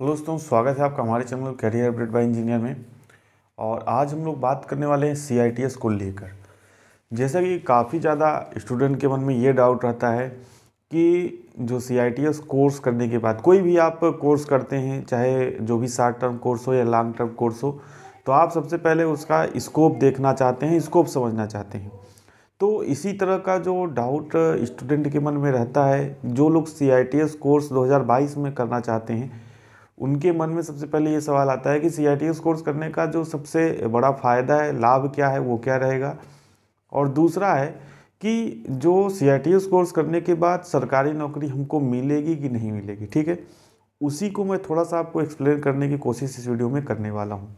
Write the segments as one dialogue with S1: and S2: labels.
S1: hello दोस्तों स्वागत है आपका हमारे channel career update by engineer में और आज हम लोग बात करने वाले हैं सी को लेकर जैसा कि काफ़ी ज़्यादा स्टूडेंट के मन में ये डाउट रहता है कि जो सी कोर्स करने के बाद कोई भी आप कोर्स करते हैं चाहे जो भी शॉर्ट टर्म कोर्स हो या लॉन्ग टर्म कोर्स हो तो आप सबसे पहले उसका स्कोप देखना चाहते हैं स्कोप समझना चाहते हैं तो इसी तरह का जो डाउट स्टूडेंट के मन में रहता है जो लोग सी कोर्स 2022 में करना चाहते हैं उनके मन में सबसे पहले ये सवाल आता है कि सी आई कोर्स करने का जो सबसे बड़ा फ़ायदा है लाभ क्या है वो क्या रहेगा और दूसरा है कि जो सी आई कोर्स करने के बाद सरकारी नौकरी हमको मिलेगी कि नहीं मिलेगी ठीक है उसी को मैं थोड़ा सा आपको एक्सप्लेन करने की कोशिश इस वीडियो में करने वाला हूँ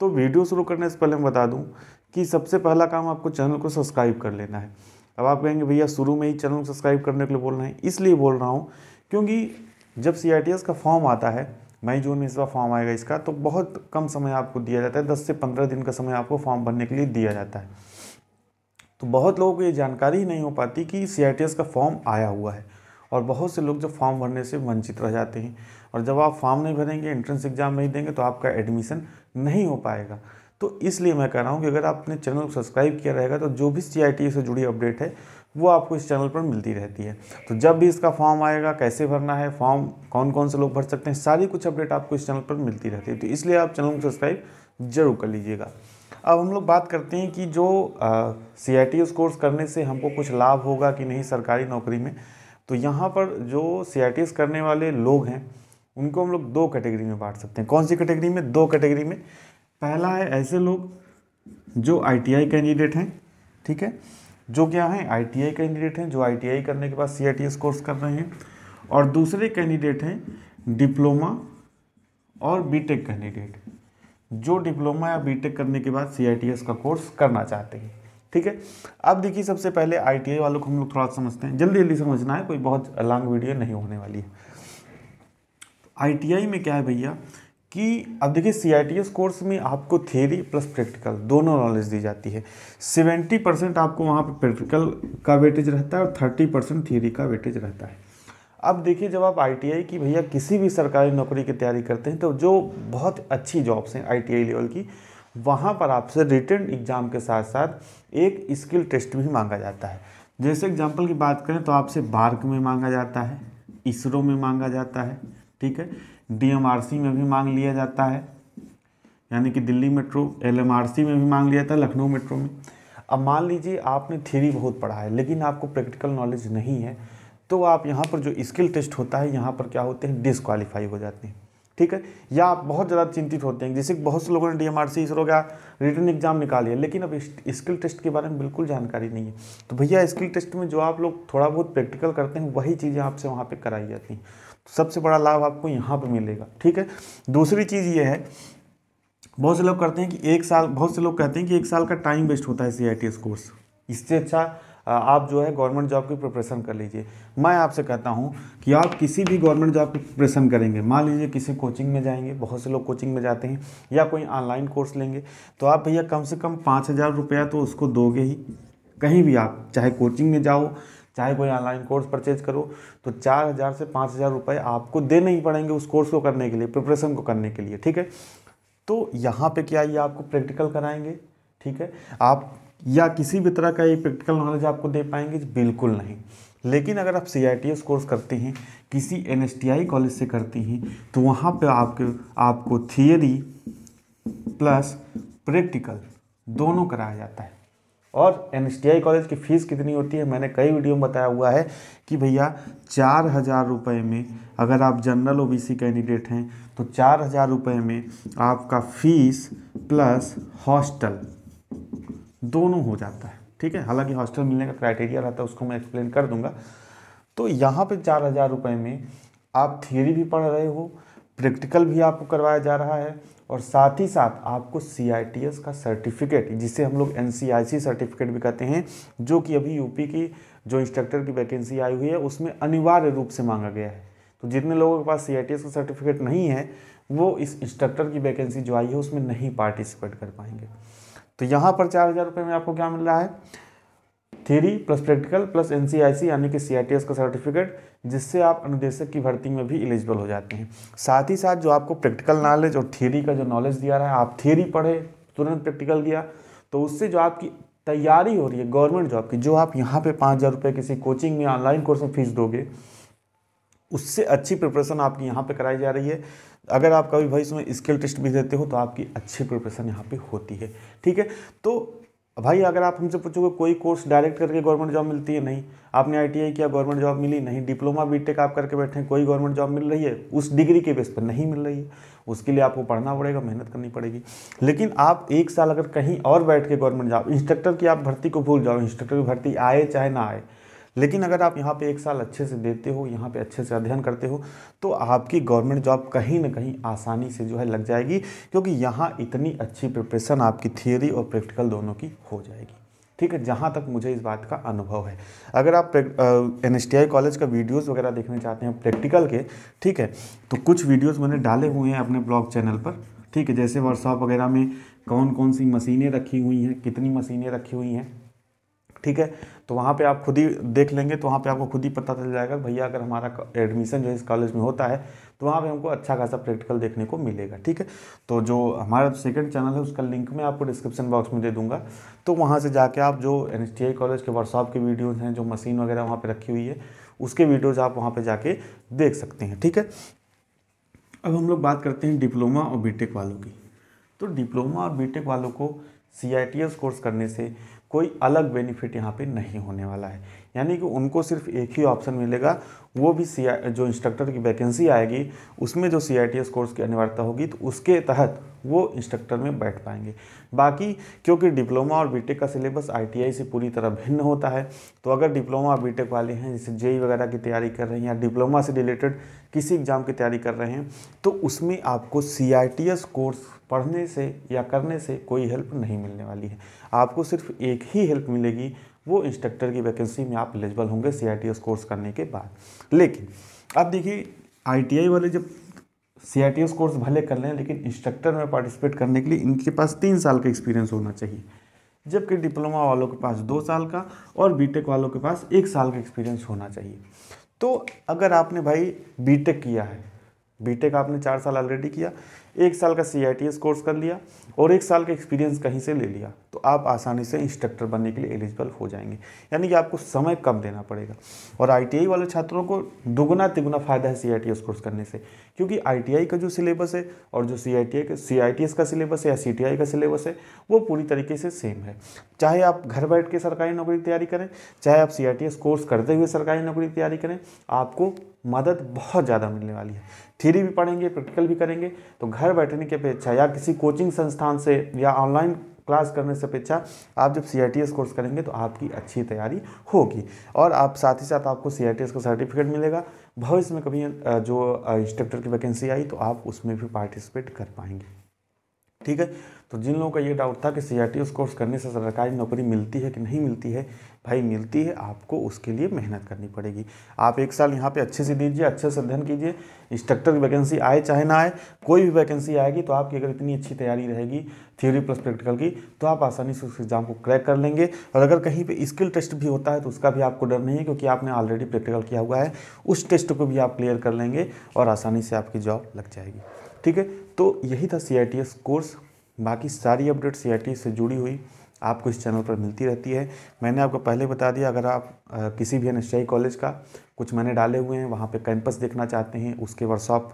S1: तो वीडियो शुरू करने से पहले मैं बता दूँ कि सबसे पहला काम आपको चैनल को सब्सक्राइब कर लेना है अब आप कहेंगे भैया शुरू में ही चैनल को सब्सक्राइब करने के लिए बोल रहे हैं इसलिए बोल रहा हूँ क्योंकि जब सी का फॉर्म आता है मई जून में इसका फॉर्म आएगा इसका तो बहुत कम समय आपको दिया जाता है दस से पंद्रह दिन का समय आपको फॉर्म भरने के लिए दिया जाता है तो बहुत लोगों को ये जानकारी ही नहीं हो पाती कि सी का फॉर्म आया हुआ है और बहुत से लोग जब फॉर्म भरने से वंचित रह जाते हैं और जब आप फॉर्म नहीं भरेंगे एंट्रेंस एग्ज़ाम नहीं देंगे तो आपका एडमिशन नहीं हो पाएगा तो इसलिए मैं कह रहा हूँ कि अगर आपने चैनल को सब्सक्राइब किया रहेगा तो जो भी सी से जुड़ी अपडेट है वो आपको इस चैनल पर मिलती रहती है तो जब भी इसका फॉर्म आएगा कैसे भरना है फॉर्म कौन कौन से लोग भर सकते हैं सारी कुछ अपडेट आपको इस चैनल पर मिलती रहती है तो इसलिए आप चैनल को सब्सक्राइब जरूर कर लीजिएगा अब हम लोग बात करते हैं कि जो सी आई कोर्स करने से हमको कुछ लाभ होगा कि नहीं सरकारी नौकरी में तो यहाँ पर जो सी करने वाले लोग हैं उनको हम लोग दो कैटेगरी में बांट सकते हैं कौन सी कैटेगरी में दो कैटेगरी में पहला है ऐसे लोग जो आई कैंडिडेट हैं ठीक है जो क्या है आईटीआई कैंडिडेट हैं जो आईटीआई करने के बाद सीआईटीएस कोर्स कर रहे हैं और दूसरे कैंडिडेट हैं डिप्लोमा और बीटेक कैंडिडेट जो डिप्लोमा या बीटेक करने के बाद सीआईटीएस का कोर्स करना चाहते हैं ठीक है अब देखिए सबसे पहले आईटीआई वालों को हम लोग थोड़ा समझते हैं जल्दी जल्दी समझना है कोई बहुत लॉन्ग वीडियो नहीं होने वाली है आई में क्या है भैया कि अब देखिए सी कोर्स में आपको थेरी प्लस प्रैक्टिकल दोनों नॉलेज दी जाती है सेवेंटी परसेंट आपको वहाँ पर प्रैक्टिकल का वेटेज रहता है और थर्टी परसेंट थियरी का वेटेज रहता है अब देखिए जब आप आई की भैया किसी भी सरकारी नौकरी की तैयारी करते हैं तो जो बहुत अच्छी जॉब्स हैं आई लेवल की वहाँ पर आपसे रिटर्न एग्ज़ाम के साथ साथ एक स्किल टेस्ट भी मांगा जाता है जैसे एग्जाम्पल की बात करें तो आपसे बार्क में मांगा जाता है इसरो में मांगा जाता है ठीक है डीएमआरसी में भी मांग लिया जाता है यानी कि दिल्ली मेट्रो एलएमआरसी में भी मांग लिया जाता है लखनऊ मेट्रो में अब मान लीजिए आपने थ्योरी बहुत पढ़ा है लेकिन आपको प्रैक्टिकल नॉलेज नहीं है तो आप यहाँ पर जो स्किल टेस्ट होता है यहाँ पर क्या होते हैं डिसक्वालीफाई हो जाते हैं ठीक है या आप बहुत ज़्यादा चिंतित होते हैं जैसे बहुत से लोगों ने D M R C ISRO का रिटर्न एग्जाम निकाल लिया लेकिन अब स्किल टेस्ट के बारे में बिल्कुल जानकारी नहीं है तो भैया स्किल टेस्ट में जो आप लोग थोड़ा बहुत प्रैक्टिकल करते हैं वही चीज़ें आपसे वहाँ पर कराई जाती हैं सबसे बड़ा लाभ आपको यहाँ पर मिलेगा ठीक है दूसरी चीज़ ये है बहुत से लोग करते हैं कि एक साल बहुत से लोग कहते हैं कि एक साल का टाइम वेस्ट होता है सी आई कोर्स इससे अच्छा आप जो है गवर्नमेंट जॉब की प्रिपरेशन कर लीजिए मैं आपसे कहता हूँ कि आप किसी भी गवर्नमेंट जॉब की प्रिपरेशन करेंगे मान लीजिए किसी कोचिंग में जाएंगे बहुत से लोग कोचिंग में जाते हैं या कोई ऑनलाइन कोर्स लेंगे तो आप भैया कम से कम पाँच हज़ार रुपया तो उसको दोगे ही कहीं भी आप चाहे कोचिंग में जाओ चाहे कोई ऑनलाइन कोर्स परचेज करो तो चार हज़ार से पाँच हज़ार रुपये आपको देने ही पड़ेंगे उस कोर्स को करने के लिए प्रिपरेशन को करने के लिए ठीक है तो यहाँ पे क्या ये आपको प्रैक्टिकल कराएंगे ठीक है आप या किसी भी तरह का ये प्रैक्टिकल नॉलेज आपको दे पाएंगे बिल्कुल नहीं लेकिन अगर आप सी कोर्स करते हैं किसी एन कॉलेज से करती हैं तो वहाँ पर आपके आपको थियरी प्लस प्रैक्टिकल दोनों कराया जाता है और एन कॉलेज की फ़ीस कितनी होती है मैंने कई वीडियो में बताया हुआ है कि भैया चार हज़ार रुपये में अगर आप जनरल ओबीसी कैंडिडेट हैं तो चार हज़ार रुपये में आपका फीस प्लस हॉस्टल दोनों हो जाता है ठीक है हालांकि हॉस्टल मिलने का क्राइटेरिया रहता है उसको मैं एक्सप्लेन कर दूंगा तो यहाँ पर चार हज़ार रुपये में आप थियोरी भी पढ़ रहे हो प्रैक्टिकल भी आपको करवाया जा रहा है और साथ ही साथ आपको सी का सर्टिफिकेट जिसे हम लोग एन सर्टिफिकेट भी कहते हैं जो कि अभी यूपी की जो इंस्ट्रक्टर की वैकेंसी आई हुई है उसमें अनिवार्य रूप से मांगा गया है तो जितने लोगों के पास सी का सर्टिफिकेट नहीं है वो इस इंस्ट्रक्टर की वैकेंसी जो आई है उसमें नहीं पार्टिसिपेट कर पाएंगे तो यहाँ पर चार हज़ार रुपये में आपको क्या मिल रहा है theory plus practical plus N यानी कि सी का सर्टिफिकेट जिससे आप अनुदेशक की भर्ती में भी एलिजिबल हो जाते हैं साथ ही साथ जो आपको प्रैक्टिकल नॉलेज और थ्योरी का जो नॉलेज दिया रहा है आप थ्योरी पढ़े तुरंत प्रैक्टिकल दिया तो उससे जो आपकी तैयारी हो रही है गवर्नमेंट जॉब की जो आप यहाँ पे पाँच हज़ार रुपये किसी कोचिंग में ऑनलाइन कोर्स में फीस दोगे उससे अच्छी प्रिपरेशन आपकी यहाँ पे कराई जा रही है अगर आप कभी भाई इसमें स्किल टेस्ट भी देते हो तो आपकी अच्छी प्रिपरेशन यहाँ पे होती है ठीक है तो भाई अगर आप हमसे पूछोगे कोई कोर्स डायरेक्ट करके गवर्नमेंट जॉब मिलती है नहीं आपने आईटीआई किया गवर्नमेंट जॉब मिली नहीं डिप्लोमा बीटेक आप करके बैठे हैं कोई गवर्नमेंट जॉब मिल रही है उस डिग्री के बेस पर नहीं मिल रही है उसके लिए आपको पढ़ना पड़ेगा मेहनत करनी पड़ेगी लेकिन आप एक साल अगर कहीं और बैठ के गवर्नमेंट जॉब इंस्ट्रक्टर की आप भर्ती को भूल जाओ इंस्ट्रक्टर की भर्ती आए चाहे ना आए लेकिन अगर आप यहाँ पे एक साल अच्छे से देते हो यहाँ पे अच्छे से अध्ययन करते हो तो आपकी गवर्नमेंट जॉब कहीं ना कहीं आसानी से जो है लग जाएगी क्योंकि यहाँ इतनी अच्छी प्रिपरेशन आपकी थियोरी और प्रैक्टिकल दोनों की हो जाएगी ठीक है जहाँ तक मुझे इस बात का अनुभव है अगर आप एन एस कॉलेज का वीडियोस वगैरह देखना चाहते हैं प्रैक्टिकल के ठीक है तो कुछ वीडियोस मैंने डाले हुए हैं अपने ब्लॉग चैनल पर ठीक है जैसे वर्कशॉप वगैरह में कौन कौन सी मशीनें रखी हुई हैं कितनी मशीनें रखी हुई हैं ठीक है तो वहाँ पे आप खुद ही देख लेंगे तो वहाँ पे आपको खुद ही पता चल जाएगा भैया अगर हमारा एडमिशन जो है इस कॉलेज में होता है तो वहाँ पे हमको अच्छा खासा प्रैक्टिकल देखने को मिलेगा ठीक है तो जो हमारा सेकेंड चैनल है उसका लिंक मैं आपको डिस्क्रिप्शन बॉक्स में दे दूँगा तो वहाँ से जाके आप जो एन कॉलेज के व्हाट्सअप की वीडियोज़ हैं जो मशीन वगैरह वहाँ पर रखी हुई है उसके वीडियोज़ आप वहाँ पर जाके देख सकते हैं ठीक है अब हम लोग बात करते हैं डिप्लोमा और बीटेक वालों की तो डिप्लोमा और बीटेक वालों को सी कोर्स करने से कोई अलग बेनिफिट यहाँ पे नहीं होने वाला है यानी कि उनको सिर्फ एक ही ऑप्शन मिलेगा वो भी सी जो इंस्ट्रक्टर की वैकेंसी आएगी उसमें जो सी कोर्स की अनिवार्यता होगी तो उसके तहत वो इंस्ट्रक्टर में बैठ पाएंगे बाकी क्योंकि डिप्लोमा और बीटेक का सिलेबस आईटीआई से पूरी तरह भिन्न होता है तो अगर डिप्लोमा और बीटेक वाले हैं जैसे जेई वगैरह की तैयारी कर रहे हैं या डिप्लोमा से रिलेटेड किसी एग्ज़ाम की तैयारी कर रहे हैं तो उसमें आपको सी कोर्स पढ़ने से या करने से कोई हेल्प नहीं मिलने वाली है आपको सिर्फ एक ही हेल्प मिलेगी वो इंस्ट्रक्टर की वैकेंसी में आप एलिजिबल होंगे सी कोर्स करने के बाद लेकिन अब देखिए आई वाले जब सी आई कोर्स भले कर लें लेकिन इंस्ट्रक्टर में पार्टिसिपेट करने के लिए इनके पास तीन साल का एक्सपीरियंस होना चाहिए जबकि डिप्लोमा वालों के पास दो साल का और बीटेक वालों के पास एक साल का एक्सपीरियंस होना चाहिए तो अगर आपने भाई बीटेक किया है बीटेक आपने चार साल ऑलरेडी किया एक साल का सी कोर्स कर लिया और एक साल का एक्सपीरियंस कहीं से ले लिया तो आप आसानी से इंस्ट्रक्टर बनने के लिए एलिजिबल हो जाएंगे यानी कि आपको समय कम देना पड़ेगा और आई वाले छात्रों को दुगुना तिगुना फ़ायदा है सी कोर्स करने से क्योंकि आई का जो सिलेबस है और जो सी आई सी का सिलेबस है या सी का सिलेबस है वो पूरी तरीके से सेम है चाहे आप घर बैठ के सरकारी नौकरी की तैयारी करें चाहे आप सी कोर्स करते हुए सरकारी नौकरी की तैयारी करें आपको मदद बहुत ज़्यादा मिलने वाली है थीरी भी पढ़ेंगे प्रैक्टिकल भी करेंगे तो घर घर बैठने की अपेक्षा या किसी कोचिंग संस्थान से या ऑनलाइन क्लास करने से अपेक्षा आप जब सी आई कोर्स करेंगे तो आपकी अच्छी तैयारी होगी और आप साथ ही साथ आपको सी आई का सर्टिफिकेट मिलेगा भविष्य में कभी जो इंस्ट्रक्टर की वैकेंसी आई तो आप उसमें भी पार्टिसिपेट कर पाएंगे ठीक है तो जिन लोगों का ये डाउट था कि सी आर कोर्स करने से सरकारी नौकरी मिलती है कि नहीं मिलती है भाई मिलती है आपको उसके लिए मेहनत करनी पड़ेगी आप एक साल यहाँ पे अच्छे से दीजिए अच्छे से अध्ययन कीजिए इंस्ट्रक्टर की वैकेंसी आए चाहे ना आए कोई भी वैकेंसी आएगी तो आपकी अगर इतनी अच्छी तैयारी रहेगी थ्योरी प्लस प्रैक्टिकल की तो आप आसानी से उस एग्ज़ाम को क्रैक कर लेंगे और अगर कहीं पर स्किल टेस्ट भी होता है तो उसका भी आपको डर नहीं है क्योंकि आपने ऑलरेडी प्रैक्टिकल किया हुआ है उस टेस्ट को भी आप क्लियर कर लेंगे और आसानी से आपकी जॉब लग जाएगी ठीक है तो यही था सी कोर्स बाकी सारी अपडेट सी से जुड़ी हुई आपको इस चैनल पर मिलती रहती है मैंने आपको पहले बता दिया अगर आप आ, किसी भी एनएसआई कॉलेज का कुछ मैंने डाले हुए हैं वहाँ पे कैंपस देखना चाहते हैं उसके वर्कशॉप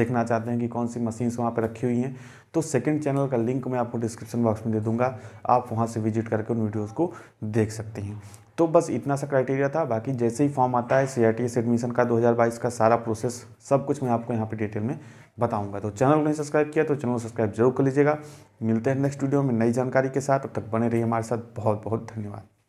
S1: देखना चाहते हैं कि कौन सी मशीन्स वहाँ पे रखी हुई हैं तो सेकंड चैनल का लिंक मैं आपको डिस्क्रिप्शन बॉक्स में दे दूँगा आप वहाँ से विजिट करके उन वीडियोज़ को देख सकते हैं तो बस इतना सा क्राइटेरिया था बाकी जैसे ही फॉर्म आता है सी एडमिशन का 2022 का सारा प्रोसेस सब कुछ मैं आपको यहाँ पे डिटेल में बताऊंगा तो चैनल को नहीं सब्सक्राइब किया तो चैनल को सब्सक्राइब जरूर कर लीजिएगा मिलते हैं नेक्स्ट वीडियो में नई जानकारी के साथ तब तक बने रहिए हमारे साथ बहुत बहुत धन्यवाद